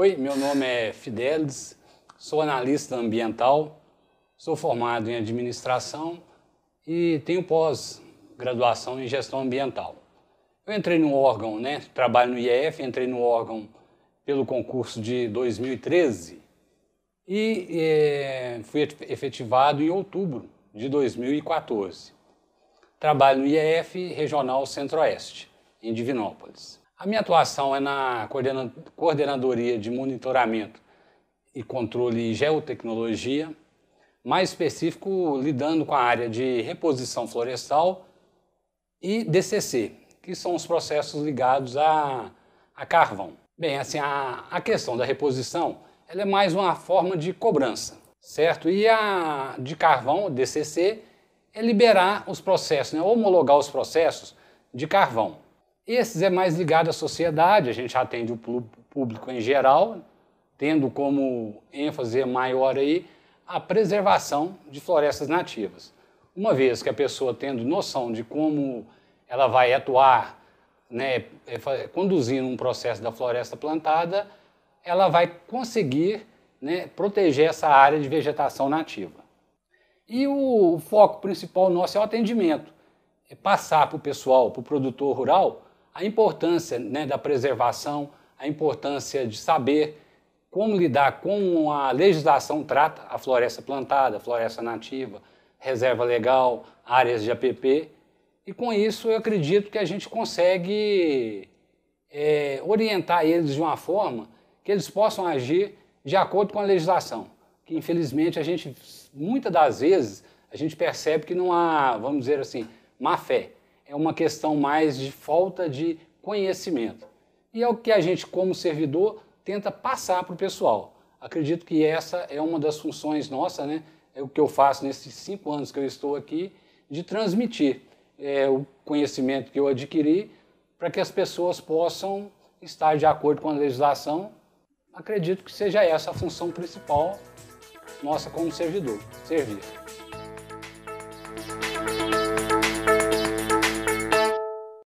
Oi, meu nome é Fidelis, sou analista ambiental, sou formado em administração e tenho pós-graduação em gestão ambiental. Eu entrei no órgão, né? Trabalho no IEF, entrei no órgão pelo concurso de 2013 e é, fui efetivado em outubro de 2014. Trabalho no IEF Regional Centro-Oeste, em Divinópolis. A minha atuação é na coordena coordenadoria de monitoramento e controle e geotecnologia, mais específico lidando com a área de reposição florestal e DCC, que são os processos ligados a, a carvão. Bem, assim, a, a questão da reposição ela é mais uma forma de cobrança, certo? E a de carvão, DCC, é liberar os processos, né? homologar os processos de carvão. Esses é mais ligado à sociedade, a gente atende o público em geral, tendo como ênfase maior aí a preservação de florestas nativas. Uma vez que a pessoa tendo noção de como ela vai atuar, né, é, conduzindo um processo da floresta plantada, ela vai conseguir né, proteger essa área de vegetação nativa. E o foco principal nosso é o atendimento, é passar para o pessoal, para o produtor rural, a importância né, da preservação, a importância de saber como lidar com a legislação trata a floresta plantada, a floresta nativa, reserva legal, áreas de APP. E com isso eu acredito que a gente consegue é, orientar eles de uma forma que eles possam agir de acordo com a legislação. Que infelizmente a gente, muitas das vezes, a gente percebe que não há, vamos dizer assim, má fé é uma questão mais de falta de conhecimento. E é o que a gente, como servidor, tenta passar para o pessoal. Acredito que essa é uma das funções nossas, né? É o que eu faço nesses cinco anos que eu estou aqui, de transmitir é, o conhecimento que eu adquiri para que as pessoas possam estar de acordo com a legislação. Acredito que seja essa a função principal nossa como servidor, servir.